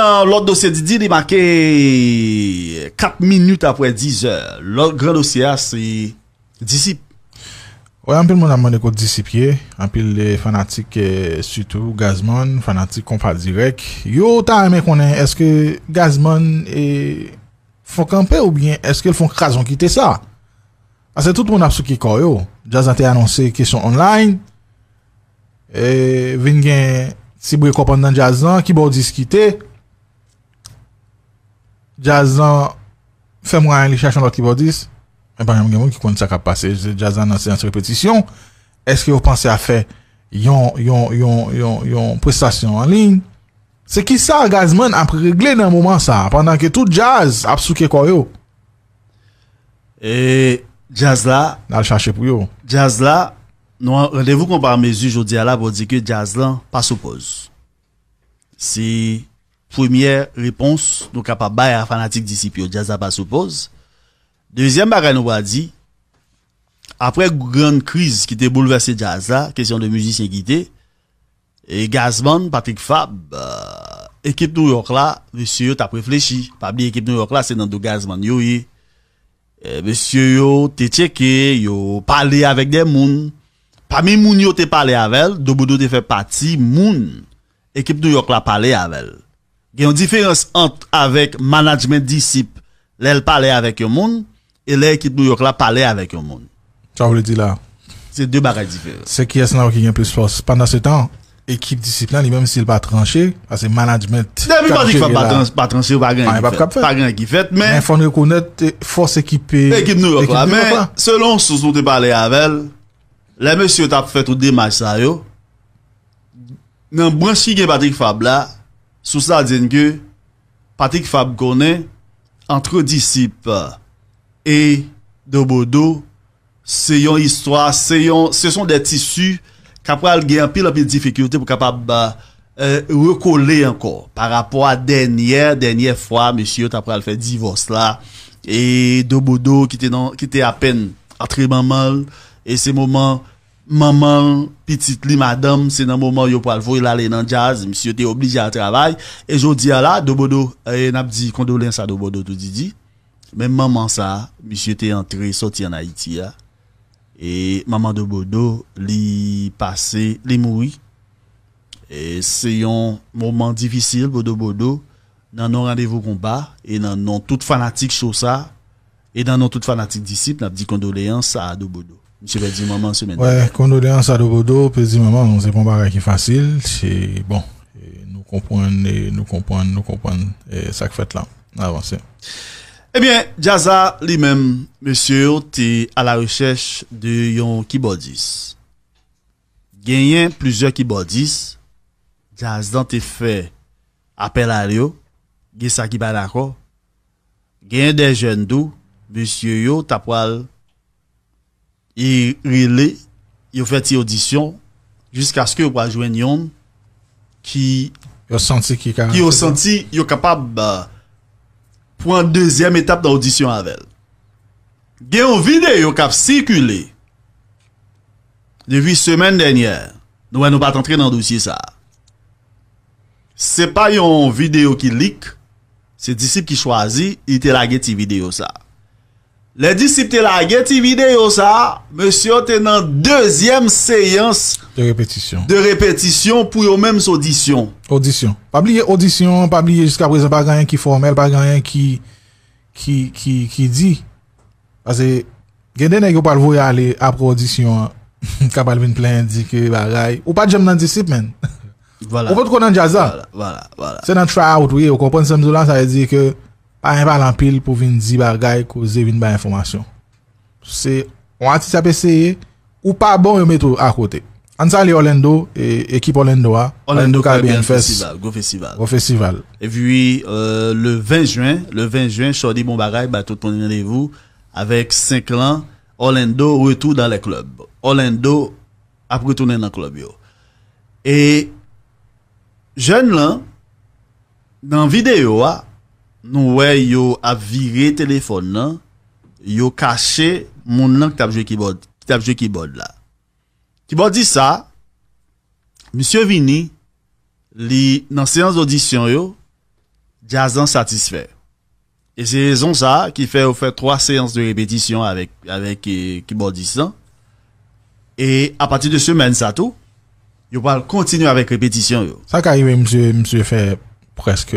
Lò dosye di di li make 4 minute apwè 10 lò, lò grè dosye a si disip. Ouè, anpil moun amman de kò disipye, anpil fanatik sütou, gazman, fanatik konfa direk. Yo, ta emè konè, eske gazman eh, fokanpe ou bien eske l foun kazon kite sa? Asè tout moun apso ki kò yo. Jazan te anonsè kèsyon online, eh, vèn gen si bouye kòpon nan jazan, ki bò diskite. Ok. Jaz lan, fèm wè an li chachan lò ki bò dis? E ban jèm gen moun ki kon dis ak ap pase. Jaz lan nan seans repetisyon. Eske yo panse a fè yon prestasyon an lin? Se ki sa gazman ap regle nan mouman sa? Panan ke tout jazz ap souke kò yo? E, jaz la... Dal chache pou yo? Jaz la, nou an redevou kon par mezi jodi ala bò di ki jaz lan pa soupoz. Si... Première réponse, nous capable bailler à fanatique disciple, jazz pas suppose. Deuxième bagage nous va dit après grande crise qui était bouleversé jazz question de musiciens guidé et Gazman, Patrick Fab, euh, équipe New York là, monsieur t'as réfléchi. Pas bien équipe New York là, c'est dans le Gazman yo euh, monsieur yo t'es checké, yo parlé avec des moun. Parmi moun yo t'es parlé avec, Vous t'es fait partie moun. Équipe New York là parlé avec. gen yon diferens ant avèk manajmen disip lèl pale avèk yon moun e lè ekip nou yok la pale avèk yon moun chan vle di la se kye es nan wèk gen plus fos pandan se tan ekip disip nan li mèm si l pa tranche a se manajmen nan mwen pa di kwa pa tranche pa gen ekifet ah, men fòn yon konet e, fòs ekip e- ekip nou yok la men selon sou sou te pale avèl lèmè si yon tap fèt ou demaj sa yo nan mwen si gen pate kwa bla Sous la denge, patik Fab Gournay, antre disip e Dobodo, se yon histwa, se yon, se son de tisu, kapwa al gen apil apil difikwite pou kapwa rekole anko, par apwa denye, denye fwa, meshi yo tapwa al fe divos la, e Dobodo ki te apen atreman mal, e se mouman, maman petite li madame c'est dans moment yo vous il l'aller dans jazz monsieur était obligé à travailler. » et à là dobodo et eh, n'a dit condoléances à dobodo tout dit. Mais maman ça monsieur était entré sorti en Haïti et maman dobodo li passé li mouri et c'est un moment difficile pour dobodo dans nos rendez-vous combat et dans non toute fanatique sur ça et dans nos toute fanatique disciple n'a dit condoléances à dobodo Monsieur dit Maman, semaine. Ouais, condoléances à Dobodo, Petit Maman, c'est pas un qui facile. C'est bon, nous comprenons, nous comprenons, nous comprenons ça que fait là. Avancez. Eh bien, Jaza lui-même, monsieur, t'es à la recherche de yon keyboardiste. Gagné plusieurs keyboardistes. Jaza t'es fait appel à Rio, Gagné ça qui va d'accord. Gagné des jeunes doux, monsieur yo, t'as e rile, yo fè ti audisyon, jisk aske yo pa jwen yon, ki yo senti yo kapab pou an dezyen etap da audisyon avèl. Gen yon vide yo kap sikule, devy semen denyer, nou wè nou bat antre nan dosye sa. Se pa yon vide yo ki lik, se disip ki chwazi, yon vide yo sa. Le disip te la ge ti vide yo sa, monsi yo te nan dezyem seyans de repetisyon pou yo mems odisyon. Odisyon. Pa bliye odisyon, pa bliye jiska prese pa ganyan ki formel, pa ganyan ki di. Pase gen dene yo pal voye ale apre odisyon, kapal bin plen di ke baray. Ou pa jem nan disip men. Ou pot kon nan jaza. Se nan tryout, ou kompon se mzoulan sa ye di ke pa yon pa lan pil pou vin zi bagay kou ze vin ba informasyon. Se, e, ou an ti sa peseye, ou pa bon yon metou akote. An sa li Orlando, ekip euh, bon Orlando a, Orlando Kalbien Festival. Go Festival. E vwi, le 20 juen, le 20 juen, chodi bon bagay, ba tout pon yon evou, avek 5 lan, Orlando wotou dan le klub. Orlando ap wotounen nan klub yo. E, jen lan, nan videyo a, nous yo a viré téléphone non yo caché mon nom qui t'a joué keyboard qui keyboard là keyboard dit ça monsieur Vini li la séance d'audition yo Jazan satisfait et c'est raison ça qui fait fait trois séances de répétition avec avec euh, keyboard. et à partir de semaine ça tout yo va continuer avec répétition ça qui arrive monsieur monsieur fait presque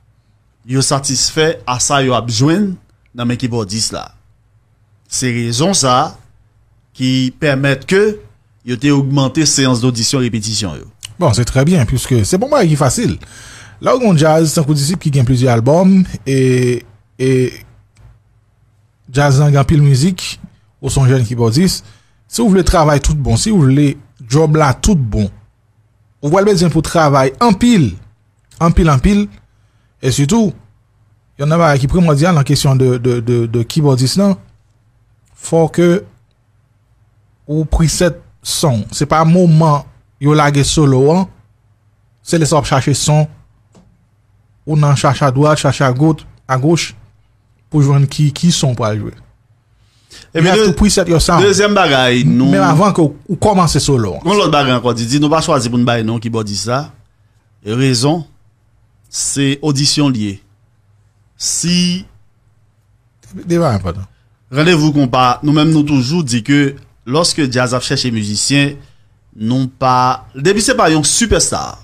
yo satisfait à ça yo a besoin dans mes 10 là. C'est raison ça qui permet que yo augmenter augmenté séance d'audition répétition Bon, c'est très bien puisque c'est bon moi qui est facile. Là où on jazz, c'est un disciple qui gagne plusieurs albums et et jazz en pile musique ou son jeune 10. si vous voulez travailler tout bon, si vous voulez job là tout bon, vous voulez besoin pour travailler en pile, en pile en pile et surtout, il y en a qui primordial en question de, de, de, de keyboardiste, non? Faut que ou preset son. C'est pas un moment yo lage solo, hein? C'est les sortes chercher son. Ou nan cherche à droite, cherche à gauche, à gauche, pour joindre qui, qui sont pour jouer. Et eh bien, tout preset yo sound. Deuxième bagaille, nous. Même avant que ou commence solo. On Quand l'autre bagaille encore, dit, nous pas choisir pour nous bailler non keyboardiste ça. raison, c'est audition liée. Si... Débat pardon. Rendez-vous qu'on pas, bah, nous-mêmes nous toujours dit que lorsque jazz a cherché musicien, non pas, début c'est pas un superstar,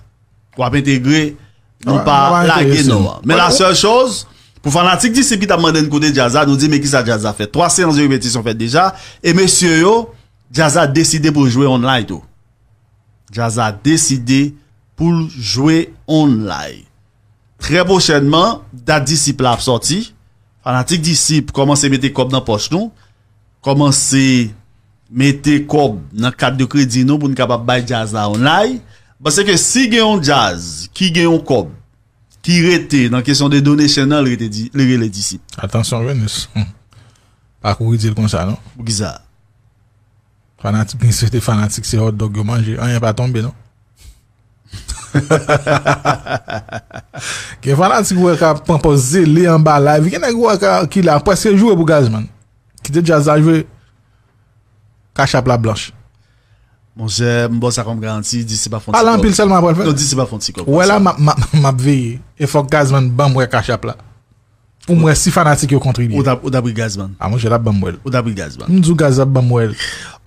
Pour intégrer, nous pas lagué, non. Mais la seule chose, pour fanatique dit, c'est qui t'a demandé de côté jazz nous dit, mais qui ça jazz a fait? Trois séances de répétition faites déjà, et monsieur yo, jazz a décidé pour jouer online tout. Jazz a décidé pour jouer online. Trebo chenman, dat disip la ap soti, fanatik disip komanse mette kob nan pos nou, komanse mette kob nan kat de kredi nou pou nou kapap bay jazz la online, bas se ke si genyon jazz, ki genyon kob, ki rete, nan kesyon de donè chen nan, le re le disip. Atansyon, Renes, pa kou rete kon sa nou. Giza. Fanatik, kwen se te fanatik se hot dog yo manje, an ah, yon pa tombe nou. Ha! Ke fwa nan ti gwe ka pwampo zile yon ba la Vi genen gwe ka ki la Pweske jowe pou gazman Ki te jaza jwe Kashapla blos Mbosa kom garanti Disi ba fonti Ou ela map veye E fwa gazman ban mwe kashapla Pou mwen si fanatik yo kontribye. Ou dabri gazman. A mwen jela bambouel. Ou dabri gazman. Mdou gazman bambouel.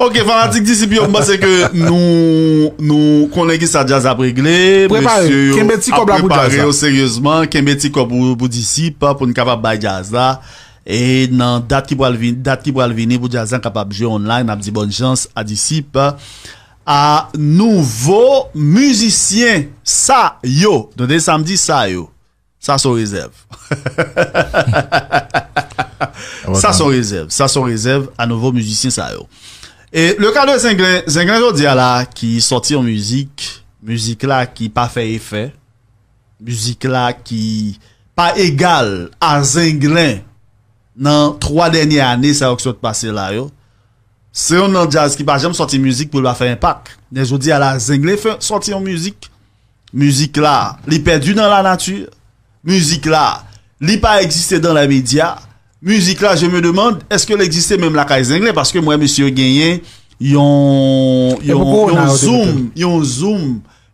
Ok, fanatik disipi yon mba se ke nou konlegi sa jaz apregle. Prepar yo, kem beti kob la pou jazan. Prepar yo seryosman, kem beti kob pou disipa pou nkapap bay jazan. E nan dat ki pou alvini, dat ki pou alvini, pou jazan kapap jwe online, nabdi bon jans, adisipa. A nouvo muzisyen, sa yo, donde samdi sa yo. Sa sou rezerv. Sa sou rezerv. Sa sou rezerv a nouvo müzisin sa yo. E le kado Zenglen, Zenglen jou di ala ki sorti yon müzik, müzik la ki pa fe efè, müzik la ki pa egal a Zenglen nan 3 denye ane sa yo kso te pase la yo. Se yon nan jazz ki pa jem sorti müzik pou la fe empak, ne jou di ala Zenglen sorti yon müzik, müzik la li pedu nan la natyur, Muzik la li pa eksiste dan la media Muzik la je me demande Eske li eksiste menm la kay Zenglen Paske mwen monsi yo genyen Yon zoom Yon zoom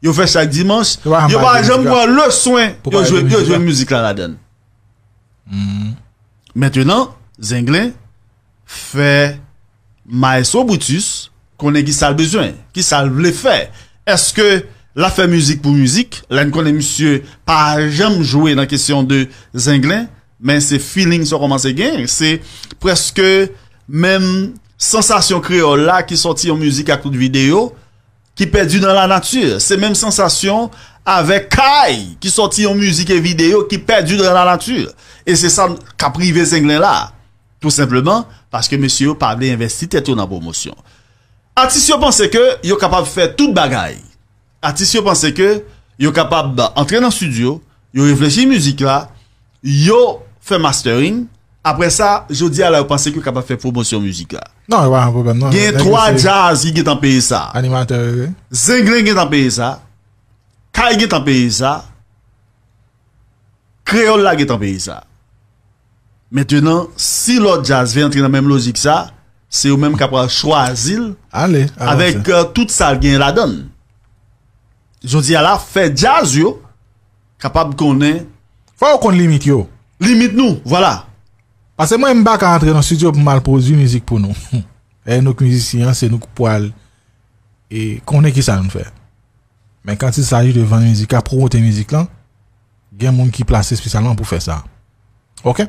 Yon fè chak dimans Yon parajan mwen le soen Yon jwè mwen muzik la la den hmm. Mètenan Zenglen Fè Maes Oboutus Konen ki sal bezwen Ki sal vle fè Eske la fe mouzik pou mouzik, la m konen msye pa jam jowe nan kesyon de zenglen, men se feeling se romanse gen, se preske menm sensasyon kreol la ki soti yon mouzik a kout videyo, ki perdu nan la natyur, se menm sensasyon avek kaj ki soti yon mouzik e videyo, ki perdu nan la natyur, e se san ka prive zenglen la, tout simplement, paske msye yo pavle investite tou nan pwomosyon. Ati si yo pense ke yo kapav fe tout bagay, A ti si yo panse ke yo kapab Entren nan studio, yo refleji Muzik la, yo Fe mastering, apre sa Yo di ala yo panse ke yo kapab fe promosyon muzik la Nan, wè wè wè wè wè wè Gen 3 jazz ki gen tanpeye sa Zengren gen tanpeye sa Kai gen tanpeye sa Kreola gen tanpeye sa Mètènen Si lò jazz ven entren nan mèm logik sa Se yo mèm kapab chwa zil A lè, a lè A lè, a lè je dis à la fait jazz yo capable qu'on est faut qu'on limite yo limite nous voilà parce que moi je pas entrer dans le studio pour mal produire musique pour nous et eh, nos musiciens c'est nous poil et qu'on est qui ça nous fait mais quand il s'agit de vendre musique à promouvoir musique là il y a des monde qui placé spécialement pour faire ça OK